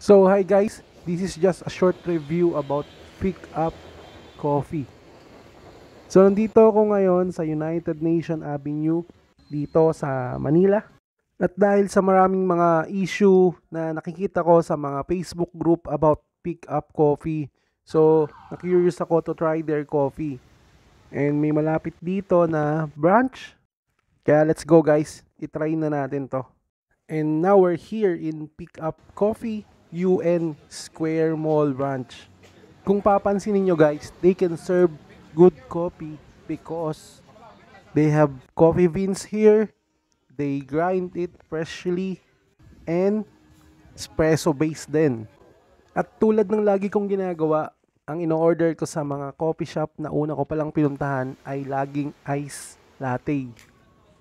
So hi guys, this is just a short review about Pick Up Coffee. So nandito ako ngayon sa United Nation Avenue dito sa Manila. At dahil sa maraming mga issue na nakikita ko sa mga Facebook group about Pick Up Coffee, so na-curious ako to try their coffee. And may malapit dito na branch. Kaya let's go guys, itry na natin to. And now we're here in Pick Up Coffee. UN Square Mall branch. Kung papansin niyo guys, they can serve good coffee because they have coffee beans here. They grind it freshly and espresso based din. At tulad ng lagi kong ginagawa, ang ino-order ko sa mga coffee shop na una ko palang pinuntahan ay laging ice latte.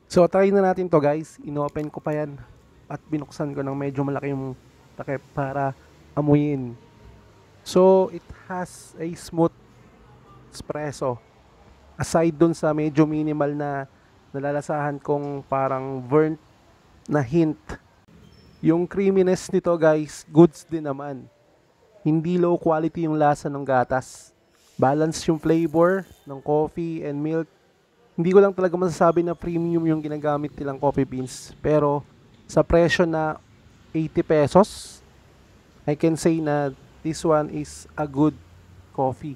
So try na natin to guys. Inopen ko pa yan at binuksan ko ng medyo malaki yung takip para amuyin. So, it has a smooth espresso. Aside dun sa medyo minimal na nalalasahan kong parang burnt na hint. Yung creaminess nito guys, goods din naman. Hindi low quality yung lasa ng gatas. Balance yung flavor ng coffee and milk. Hindi ko lang talaga masasabi na premium yung ginagamit nilang coffee beans. Pero sa presyo na 80 pesos. I can say na this one is a good coffee.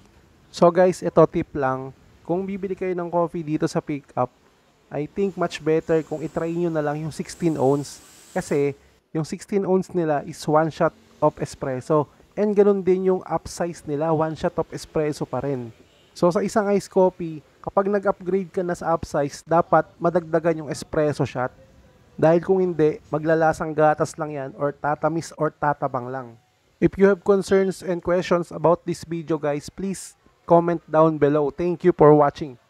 So guys, ito tip lang. Kung bibili kayo ng coffee dito sa pickup, I think much better kung itry nyo na lang yung 16 ounce. Kasi yung 16 ounce nila is one shot of espresso. And ganun din yung upsize nila, one shot of espresso pa rin. So sa isang iced coffee, kapag nag-upgrade ka na sa upsize, dapat madagdagan yung espresso shot dahil kung hindi, maglalasang gatas lang yan or tatamis or tatabang lang. If you have concerns and questions about this video guys, please comment down below. Thank you for watching.